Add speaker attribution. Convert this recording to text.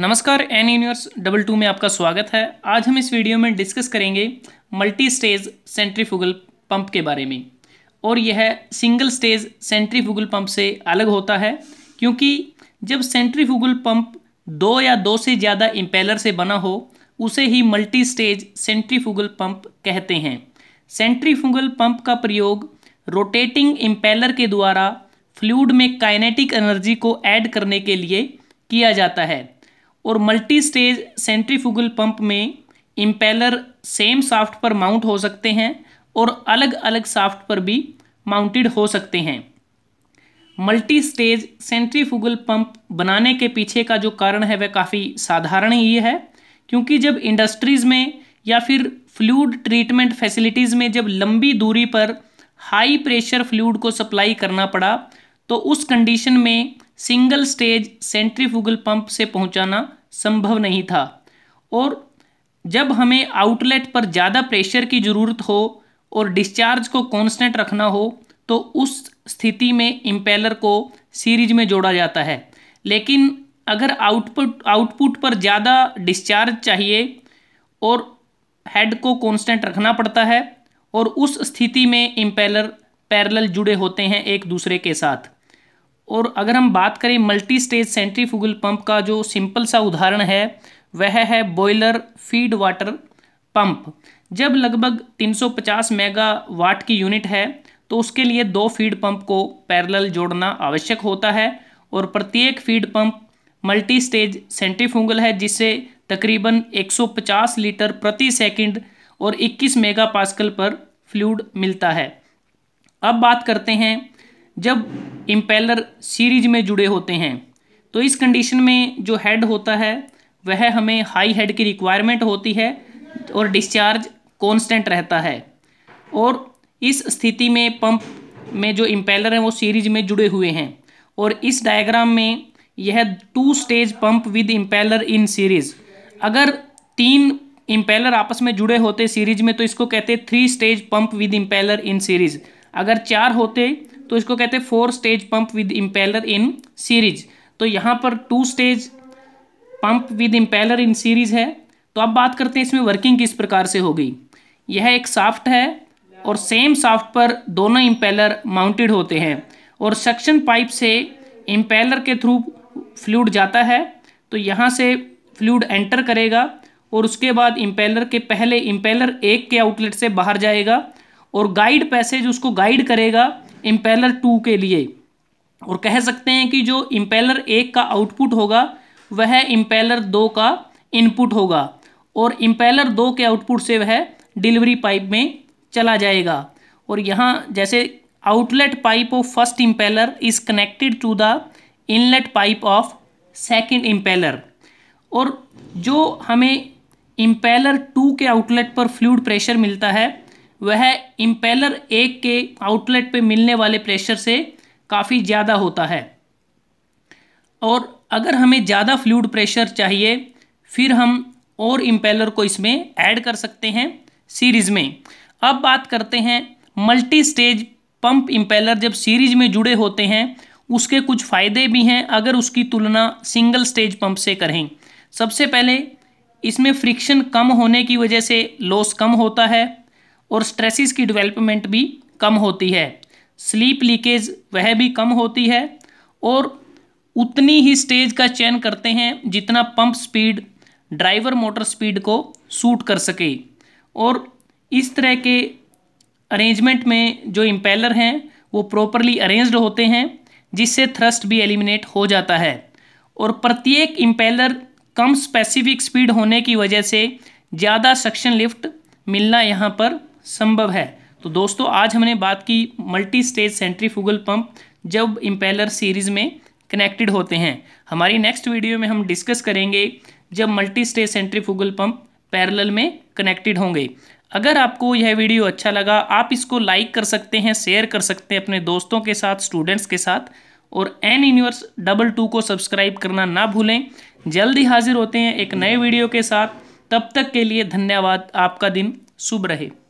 Speaker 1: नमस्कार N universe double to में आपका स्वागत है आज हम इस वीडियो में डिस्कस करेंगे मल्टी स्टेज सेंट्रीफुगल पंप के बारे में और यह सिंगल स्टेज सेंट्रीफुगल पंप से अलग होता है क्योंकि जब सेंट्रीफुगल पंप दो या दो से ज़्यादा इम्पेलर से बना हो उसे ही मल्टी स्टेज सेंट्रीफुगल पंप कहते हैं सेंट्रीफुगल पंप का प्रयोग रोटेटिंग इम्पेलर के द्वारा फ्लूड में काइनेटिक एनर्जी को ऐड करने के लिए किया जाता है और मल्टी स्टेज सेंट्रीफ्यूगल पंप में इम्पेलर सेम साफ्ट पर माउंट हो सकते हैं और अलग अलग साफ्ट पर भी माउंटेड हो सकते हैं मल्टी स्टेज सेंट्रीफ्यूगल पंप बनाने के पीछे का जो कारण है वह काफ़ी साधारण ही है क्योंकि जब इंडस्ट्रीज़ में या फिर फ्लूड ट्रीटमेंट फैसिलिटीज़ में जब लंबी दूरी पर हाई प्रेशर फ्लूड को सप्लाई करना पड़ा तो उस कंडीशन में सिंगल स्टेज सेंट्रीफ्यूगल पंप से पहुंचाना संभव नहीं था और जब हमें आउटलेट पर ज़्यादा प्रेशर की ज़रूरत हो और डिस्चार्ज को कांस्टेंट रखना हो तो उस स्थिति में इम्पेलर को सीरीज में जोड़ा जाता है लेकिन अगर आउटपुट आउटपुट पर ज़्यादा डिस्चार्ज चाहिए और हेड को कांस्टेंट रखना पड़ता है और उस स्थिति में इम्पेलर पैरेलल जुड़े होते हैं एक दूसरे के साथ और अगर हम बात करें मल्टी स्टेज सेंट्रीफ्यूगल पंप का जो सिंपल सा उदाहरण है वह है बॉयलर फीड वाटर पंप जब लगभग 350 मेगा वाट की यूनिट है तो उसके लिए दो फीड पंप को पैरेलल जोड़ना आवश्यक होता है और प्रत्येक feed pump multi stage centrifugal है जिससे तकरीबन 150 लीटर प्रति सेकंड और 21 मेगा पास्कल पर फ्लूड मिलता है अब बात करते हैं जब इम्पेलर सीरीज में जुड़े होते हैं तो इस कंडीशन में जो हेड होता है वह हमें हाई हेड की रिक्वायरमेंट होती है और डिस्चार्ज कांस्टेंट रहता है और इस स्थिति में पंप में जो इम्पेलर हैं वो सीरीज में जुड़े हुए हैं और इस डायग्राम में यह two stage pump with impeller in series अगर तीन इम्पेलर आपस में जुड़े होते सीरीज में तो इसको कहते three stage pump with impeller in series अगर चार होते तो इसको कहते हैं four stage pump with impeller in series तो यहाँ पर two stage pump with impeller in series है तो अब बात करते हैं इसमें वर्किंग किस प्रकार से होगी यह एक साफ्ट है और सेम साफ्ट पर दोनों इम्पेलर माउंटेड होते हैं और सक्शन पाइप से इम्पेलर के थ्रू फ्लूड जाता है तो यहाँ से फ्लूड एंटर करेगा और उसके बाद इम्पेलर के पहले इम्पेलर एक के आउटलेट से बाहर जाएगा और गाइड पैसेज उसको गाइड करेगा इम्पेलर टू के लिए और कह सकते हैं कि जो इम्पेलर एक का आउटपुट होगा वह इम्पेलर दो का इनपुट होगा और इम्पेलर दो के आउटपुट से वह डिलीवरी पाइप में चला जाएगा और यहाँ जैसे outlet pipe of first impeller is connected to the inlet pipe of second impeller और जो हमें इम्पेलर टू के आउटलेट पर फ्लूड प्रेशर मिलता है वह इम्पेलर एक के आउटलेट पे मिलने वाले प्रेशर से काफ़ी ज़्यादा होता है और अगर हमें ज़्यादा फ्लूड प्रेशर चाहिए फिर हम और इम्पेलर को इसमें ऐड कर सकते हैं सीरीज़ में अब बात करते हैं मल्टी स्टेज पंप इम्पेलर जब सीरीज में जुड़े होते हैं उसके कुछ फ़ायदे भी हैं अगर उसकी तुलना सिंगल स्टेज पंप से करें सबसे पहले इसमें फ्रिक्शन कम होने की वजह से लॉस कम होता है और स्ट्रेसिस की डेवलपमेंट भी कम होती है स्लीप लीकेज वह भी कम होती है और उतनी ही स्टेज का चयन करते हैं जितना pump speed driver motor speed को सूट कर सके और इस तरह के अरेंजमेंट में जो इम्पेलर हैं वो प्रॉपरली अरेंज्ड होते हैं जिससे थ्रस्ट भी एलिमिनेट हो जाता है और प्रत्येक इम्पेलर कम स्पेसिफिक स्पीड होने की वजह से ज़्यादा सक्शन लिफ्ट मिलना यहाँ पर संभव है तो दोस्तों आज हमने बात की मल्टी स्टेज सेंट्रीफ्यूगल पंप जब इम्पेलर सीरीज में कनेक्टेड होते हैं हमारी नेक्स्ट वीडियो में हम डिस्कस करेंगे जब multi stage centrifugal pump parallel में कनेक्टेड होंगे अगर आपको यह वीडियो अच्छा लगा आप इसको लाइक कर सकते हैं शेयर कर सकते हैं अपने दोस्तों के साथ स्टूडेंट्स के साथ और एन यूनिवर्स डबल टू को सब्सक्राइब करना ना भूलें जल्दी हाजिर होते हैं एक नए वीडियो के साथ तब तक के लिए धन्यवाद आपका दिन शुभ रहे